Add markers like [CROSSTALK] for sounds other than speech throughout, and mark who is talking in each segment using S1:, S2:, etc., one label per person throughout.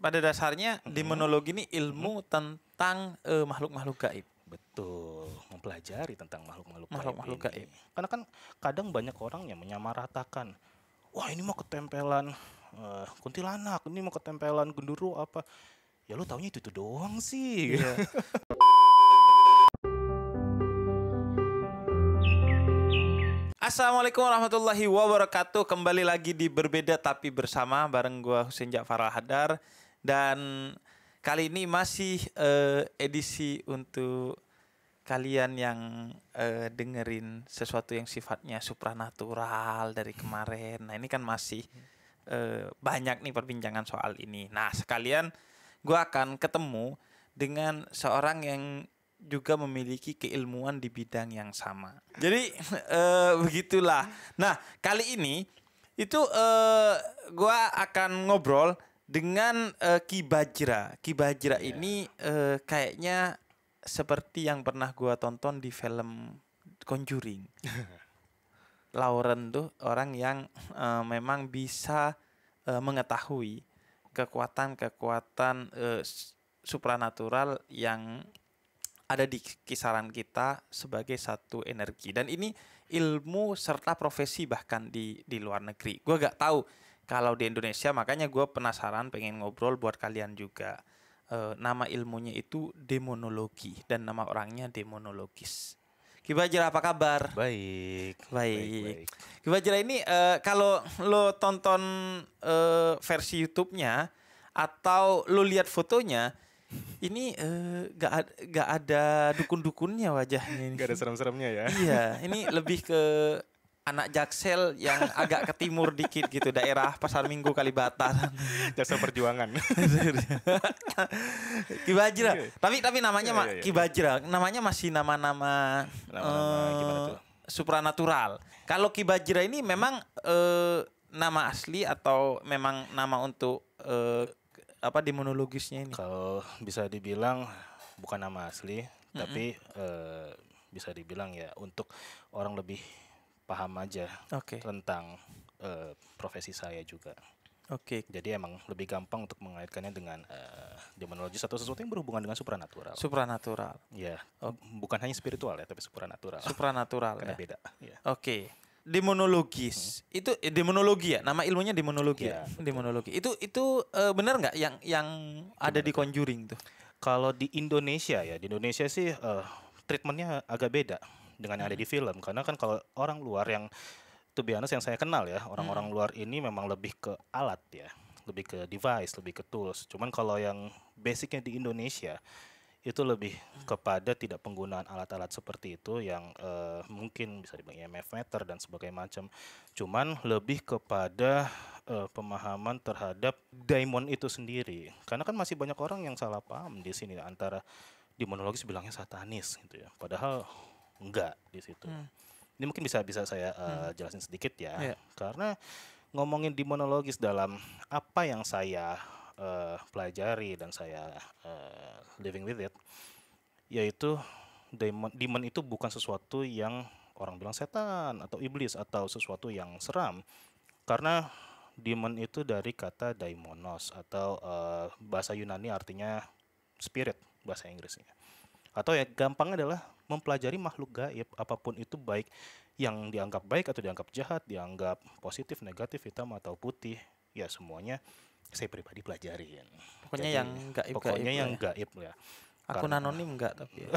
S1: pada dasarnya hmm. demonologi ini ilmu hmm. tentang makhluk eh, makhluk-makhluk gaib. Betul,
S2: mempelajari tentang makhluk-makhluk gaib. Makhluk gaib. Karena kan kadang banyak orang yang menyamaratakan, wah ini mau ketempelan uh, kuntilanak, ini mau ketempelan genduru apa. Ya lu taunya itu, -itu doang sih. Yeah. [LAUGHS]
S1: Assalamualaikum warahmatullahi wabarakatuh. Kembali lagi di Berbeda tapi Bersama bareng gua Husin Ja'far Hadar dan kali ini masih uh, edisi untuk kalian yang uh, dengerin sesuatu yang sifatnya supranatural dari kemarin. Nah, ini kan masih uh, banyak nih perbincangan soal ini. Nah, sekalian gue akan ketemu dengan seorang yang juga memiliki keilmuan di bidang yang sama. Jadi uh, [LAUGHS] begitulah. Nah, kali ini itu uh, gue akan ngobrol dengan uh, eh, Ki Bajra. Ki Bajra yeah. ini uh, kayaknya seperti yang pernah gua tonton di film Conjuring. [LAUGHS] Lauren tuh orang yang uh, memang bisa uh, mengetahui kekuatan-kekuatan uh, supranatural yang ada di kisaran kita sebagai satu energi dan ini ilmu serta profesi bahkan di di luar negeri. Gua gak tahu kalau di Indonesia makanya gue penasaran pengen ngobrol buat kalian juga e, nama ilmunya itu demonologi dan nama orangnya demonologis Kibajira apa kabar baik baik, baik, baik. Kibajira ini e, kalau lo tonton e, versi YouTube-nya atau lo lihat fotonya ini uh, gak, gak ada dukun-dukunnya wajahnya ini. Gak ada serem-seremnya ya. Iya, ini lebih ke anak Jaksel yang agak ke timur dikit gitu daerah Pasar Minggu Kalibata. jaksel Perjuangan. [LAUGHS] Kibajra. Iya. Tapi tapi namanya yeah, yeah, yeah. Kibajra. Namanya masih nama-nama uh, supranatural. Kalau Kibajra ini memang uh, nama asli atau memang nama untuk uh, apa
S2: demonologisnya ini? Kalau bisa dibilang bukan nama asli, mm -hmm. tapi uh, bisa dibilang ya untuk orang lebih paham aja okay. tentang uh, profesi saya juga. Oke. Okay. Jadi emang lebih gampang untuk mengaitkannya dengan uh, demonologi atau sesuatu yang berhubungan dengan supranatural. Supranatural. Ya. Oh. Bukan hanya spiritual ya, tapi supranatural. Supranatural. Karena ya. beda. Ya. Oke. Okay.
S1: Demonologis. Hmm. Itu eh, demonologi ya. Nama ilmunya demonologi. Ya, iya, Demonologi. Itu itu uh, benar nggak yang
S2: yang Gimana ada di Conjuring tuh? Kalau di Indonesia ya, di Indonesia sih uh, treatmentnya agak beda dengan yang ada di film karena kan kalau orang luar yang to be yang saya kenal ya orang-orang mm. luar ini memang lebih ke alat ya lebih ke device lebih ke tools cuman kalau yang basicnya di Indonesia itu lebih mm. kepada tidak penggunaan alat-alat seperti itu yang uh, mungkin bisa dibilang EMF ya, meter dan sebagainya macam. Cuman lebih kepada uh, pemahaman terhadap diamond itu sendiri. Karena kan masih banyak orang yang salah paham di sini antara demonologis bilangnya satanis gitu ya. Padahal enggak di situ. Hmm. Ini mungkin bisa bisa saya uh, hmm. jelasin sedikit ya, yeah. karena ngomongin demonologis dalam apa yang saya uh, pelajari dan saya uh, living with it, yaitu demon demon itu bukan sesuatu yang orang bilang setan atau iblis atau sesuatu yang seram, karena demon itu dari kata daimonos atau uh, bahasa Yunani artinya spirit bahasa Inggrisnya. Atau ya gampangnya adalah mempelajari makhluk gaib apapun itu baik yang dianggap baik atau dianggap jahat, dianggap positif, negatif, hitam atau putih, ya semuanya saya pribadi pelajarin. Pokoknya Jadi, yang gaib. Pokoknya gaib yang ya. gaib ya. Akun anonim enggak tapi. Ya.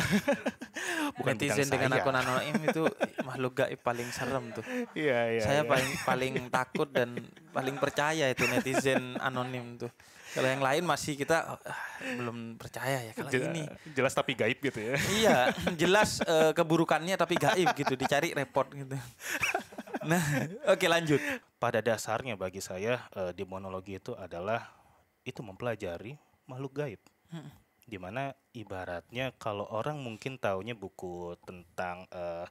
S2: [LAUGHS] bukan netizen dengan akun anonim itu makhluk gaib paling serem tuh. Iya, iya. Saya iya. paling [LAUGHS] paling takut dan
S1: paling percaya itu netizen anonim tuh. Kalau yang lain masih kita ah, belum percaya ya kalau jelas, ini. Jelas tapi gaib gitu ya. [LAUGHS] Iya,
S2: jelas eh, keburukannya tapi gaib gitu, dicari repot gitu. Nah, oke lanjut. Pada dasarnya bagi saya eh, demonologi itu adalah itu mempelajari makhluk gaib dimana ibaratnya kalau orang mungkin taunya buku tentang uh,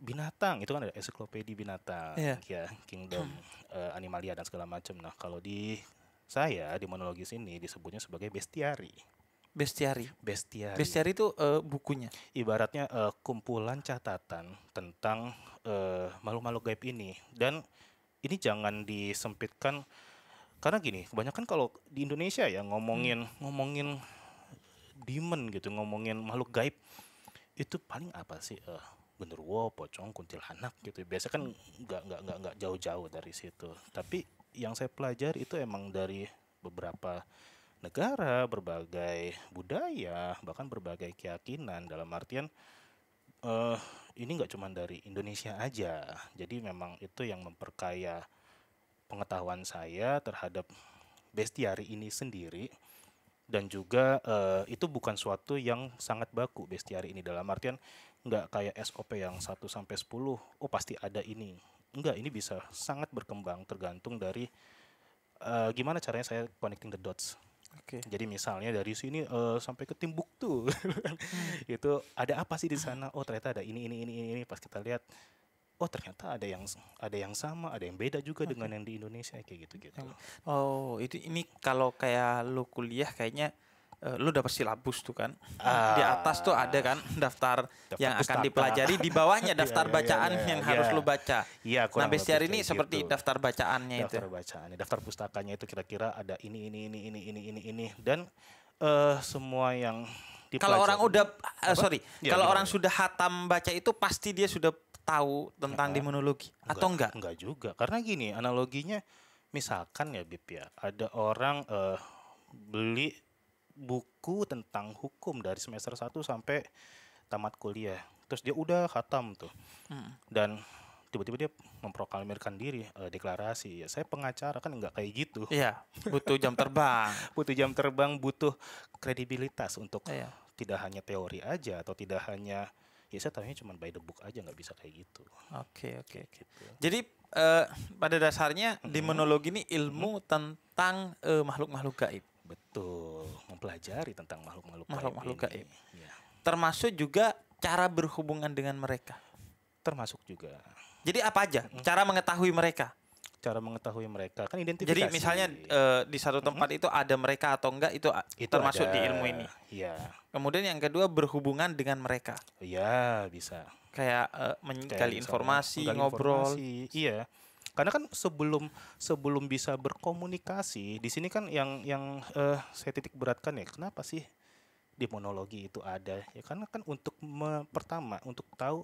S2: binatang itu kan ada ensiklopedia binatang yeah. ya kingdom uh, animalia dan segala macam nah kalau di saya di monologis ini disebutnya sebagai bestiari bestiari bestiari bestiari itu uh, bukunya ibaratnya uh, kumpulan catatan tentang uh, makhluk-makhluk gaib ini dan ini jangan disempitkan karena gini kebanyakan kalau di Indonesia ya ngomongin hmm. ngomongin demon gitu ngomongin makhluk gaib itu paling apa sih uh, eh, genderuwo pocong kuntilanak gitu biasa kan nggak nggak nggak nggak jauh-jauh dari situ tapi yang saya pelajari itu emang dari beberapa negara, berbagai budaya, bahkan berbagai keyakinan dalam artian uh, ini nggak cuma dari Indonesia aja. Jadi memang itu yang memperkaya pengetahuan saya terhadap bestiari ini sendiri dan juga uh, itu bukan suatu yang sangat baku bestiari ini dalam artian nggak kayak SOP yang 1 sampai 10 oh pasti ada ini enggak ini bisa sangat berkembang tergantung dari uh, gimana caranya saya connecting the dots Oke. Jadi misalnya dari sini uh, sampai ke Timbuktu, [LAUGHS] hmm. itu ada apa sih di sana? Oh ternyata ada ini ini ini ini. Pas kita lihat, oh ternyata ada yang ada yang sama ada yang beda juga okay. dengan yang di Indonesia kayak gitu gitu
S1: oh itu ini kalau kayak lu kuliah kayaknya Uh, lu dapat silabus tuh kan uh, di atas tuh ada kan daftar, daftar yang akan akan dipelajari di bawahnya [LAUGHS] iya, daftar yeah, iya, bacaan yeah, yeah, yang harus lu baca. kurang nah bestiar ini gitu. seperti daftar bacaannya daftar itu. Daftar bacaannya,
S2: daftar pustakanya itu kira-kira ada ini ini ini ini ini ini ini dan uh, semua yang kalau orang udah uh, sorry, kalau orang sudah hatam baca itu pasti dia sudah tahu tentang enggak. demonologi atau enggak? Enggak juga, karena gini analoginya misalkan ya Bip ya, ada orang uh, beli buku tentang hukum dari semester 1 sampai tamat kuliah. Terus dia udah khatam tuh. Hmm. Dan tiba-tiba dia memproklamirkan diri uh, deklarasi ya saya pengacara kan enggak kayak gitu iya butuh jam terbang [LAUGHS] butuh jam terbang butuh kredibilitas untuk iya. tidak hanya teori aja atau tidak hanya ya saya tahunya cuma by the book aja nggak bisa kayak gitu oke okay, oke okay. gitu. jadi uh,
S1: pada dasarnya hmm. demonologi ini ilmu hmm. tentang uh, makhluk-makhluk gaib betul mempelajari tentang makhluk-makhluk gaib. makhluk makhluk gaib. Ya. termasuk juga cara berhubungan dengan mereka termasuk juga jadi apa aja hmm. cara mengetahui mereka cara mengetahui mereka kan identitas. Jadi misalnya uh, di satu tempat mm -hmm. itu ada mereka
S2: atau enggak itu, itu termasuk ada, di ilmu ini. Iya.
S1: Kemudian yang kedua berhubungan dengan mereka.
S2: Iya, bisa. Kayak uh, eh, mencari informasi, ngobrol. Informasi. Iya. Karena kan sebelum sebelum bisa berkomunikasi, di sini kan yang yang uh, saya titik beratkan ya, kenapa sih di monologi itu ada? Ya karena kan untuk me, pertama untuk tahu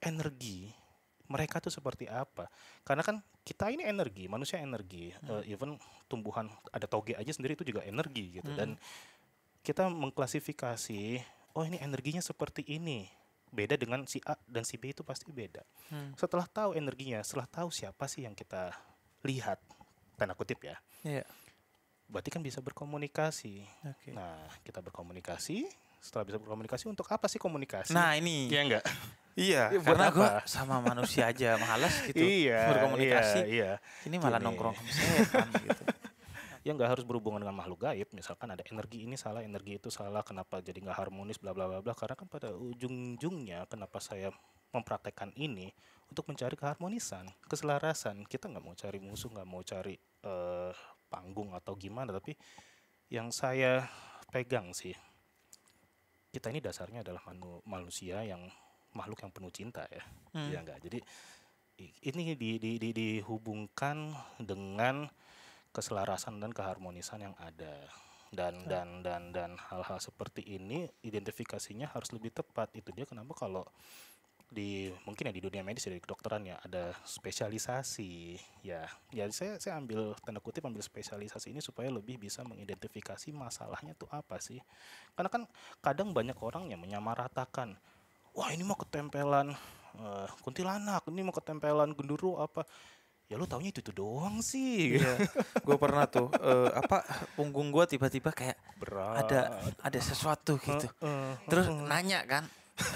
S2: energi mereka tuh seperti apa. Karena kan kita ini energi, manusia energi, hmm. uh, even tumbuhan ada toge aja sendiri itu juga energi gitu hmm. dan kita mengklasifikasi oh ini energinya seperti ini beda dengan si A dan si B itu pasti beda. Hmm. Setelah tahu energinya, setelah tahu siapa sih yang kita lihat, tanda kutip ya. Yeah. Berarti kan bisa berkomunikasi. Okay. Nah, kita berkomunikasi, setelah bisa berkomunikasi untuk apa sih komunikasi? Nah, ini. Iya enggak? Iya, iya karena gue sama manusia aja malas gitu iya, berkomunikasi. Iya, iya. Ini malah Gini. nongkrong sama setan gitu yang nggak harus berhubungan dengan makhluk gaib misalkan ada energi ini salah energi itu salah kenapa jadi nggak harmonis bla bla bla bla karena kan pada ujung-ujungnya kenapa saya mempraktekkan ini untuk mencari keharmonisan, keselarasan. Kita nggak mau cari musuh, nggak mau cari uh, panggung atau gimana, tapi yang saya pegang sih, kita ini dasarnya adalah manu manusia yang makhluk yang penuh cinta ya, hmm. ya enggak. Jadi ini di, di, di, dihubungkan dengan keselarasan dan keharmonisan yang ada dan hmm. dan dan dan hal-hal seperti ini identifikasinya harus lebih tepat itu dia kenapa kalau di mungkin ya di dunia medis ya, dari kedokteran ya ada spesialisasi ya ya saya saya ambil tanda kutip ambil spesialisasi ini supaya lebih bisa mengidentifikasi masalahnya tuh apa sih karena kan kadang banyak orang yang menyamaratakan wah ini mau ketempelan uh, kuntilanak ini mau ketempelan genduru apa ya lu taunya itu tuh doang sih iya. gue pernah tuh uh, apa punggung gue tiba-tiba
S1: kayak Berat. ada ada sesuatu gitu uh, uh, terus nanya kan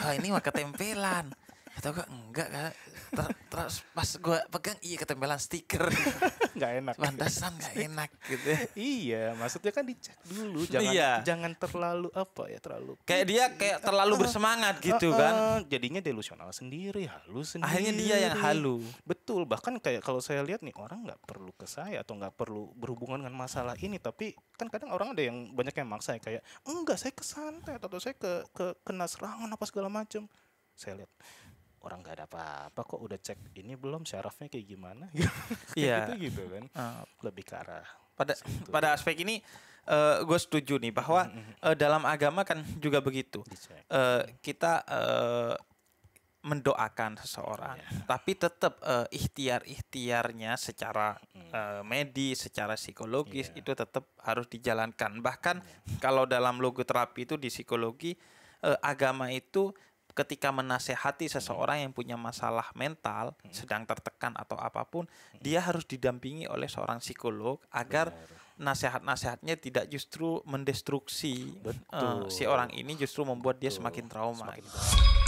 S1: oh, ini mah ketempelan atau gue enggak kan Ter terus pas gue pegang iya ketempelan stiker [LAUGHS] nggak enak landasan nggak enak gitu ya. iya maksudnya kan dicek
S2: dulu [LAUGHS] jangan iya. jangan terlalu apa ya terlalu kayak dia kayak terlalu bersemangat gitu uh, kan jadinya delusional sendiri halus sendiri akhirnya dia yang halu betul bahkan kayak kalau saya lihat nih orang nggak perlu ke saya atau nggak perlu berhubungan dengan masalah ini tapi kan kadang orang ada yang banyak yang maksa ya, kayak enggak saya kesantet atau saya ke, ke kena serangan apa segala macam saya lihat orang nggak ada apa-apa kok udah cek ini belum syarafnya kayak gimana [LAUGHS] iya gitu gitu kan uh, lebih ke arah pada situ. pada aspek ini uh, eh,
S1: gue setuju nih bahwa uh, dalam agama kan juga begitu uh, kita uh, mendoakan seseorang, yeah. tapi tetap uh, eh, ikhtiar-ikhtiarnya secara mm. uh, medis, secara psikologis yeah. itu tetap harus dijalankan. Bahkan yeah. kalau dalam logoterapi itu di psikologi uh, agama itu ketika menasehati hmm. seseorang yang punya masalah mental, mm. sedang tertekan atau apapun, mm. dia harus didampingi oleh seorang psikolog agar nasihat nasehatnya tidak justru mendestruksi Betul. Uh, si orang ini justru membuat Betul. dia semakin trauma. Semakin gitu.